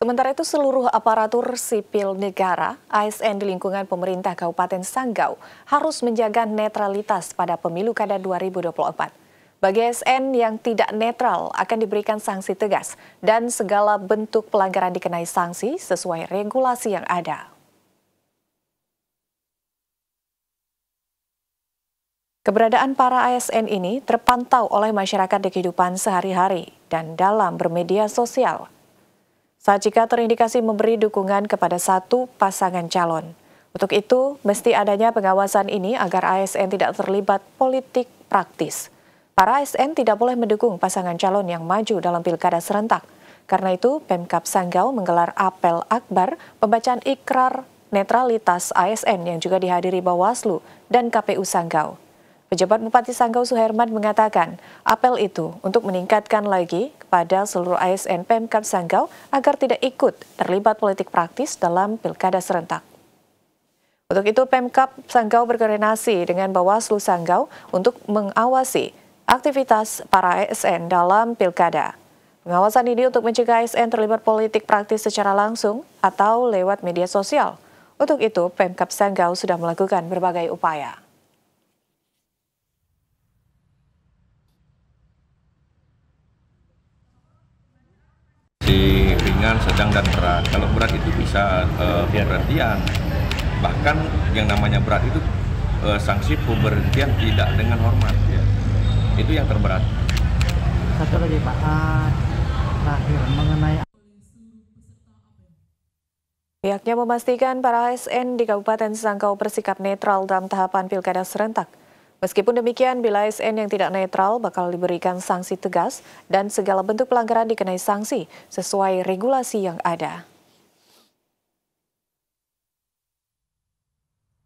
Sementara itu seluruh aparatur sipil negara, ASN di lingkungan pemerintah Kabupaten Sanggau harus menjaga netralitas pada pemilu kada 2024. Bagi ASN yang tidak netral akan diberikan sanksi tegas dan segala bentuk pelanggaran dikenai sanksi sesuai regulasi yang ada. Keberadaan para ASN ini terpantau oleh masyarakat di kehidupan sehari-hari dan dalam bermedia sosial. Saat jika terindikasi memberi dukungan kepada satu pasangan calon. Untuk itu, mesti adanya pengawasan ini agar ASN tidak terlibat politik praktis. Para ASN tidak boleh mendukung pasangan calon yang maju dalam pilkada serentak. Karena itu, Pemkap Sanggau menggelar apel akbar pembacaan ikrar netralitas ASN yang juga dihadiri Bawaslu dan KPU Sanggau. Pejabat Bupati Sanggau Suherman mengatakan, apel itu untuk meningkatkan lagi kepada seluruh ASN Pemkab Sanggau agar tidak ikut terlibat politik praktis dalam pilkada serentak. Untuk itu, Pemkab Sanggau berkoordinasi dengan Bawaslu Sanggau untuk mengawasi aktivitas para ASN dalam pilkada. Pengawasan ini untuk mencegah ASN terlibat politik praktis secara langsung atau lewat media sosial. Untuk itu, Pemkap Sanggau sudah melakukan berbagai upaya. ringan, sedang dan berat. Kalau berat itu bisa uh, pemberhentian. Bahkan yang namanya berat itu uh, sanksi pemberhentian tidak dengan hormat. Ya. Itu yang terberat. Satu lagi Pak, ah, terakhir mengenai Pihaknya memastikan para ASN di Kabupaten Sangkau bersikap netral dalam tahapan pilkada serentak. Meskipun demikian, bila ASN yang tidak netral bakal diberikan sanksi tegas dan segala bentuk pelanggaran dikenai sanksi sesuai regulasi yang ada.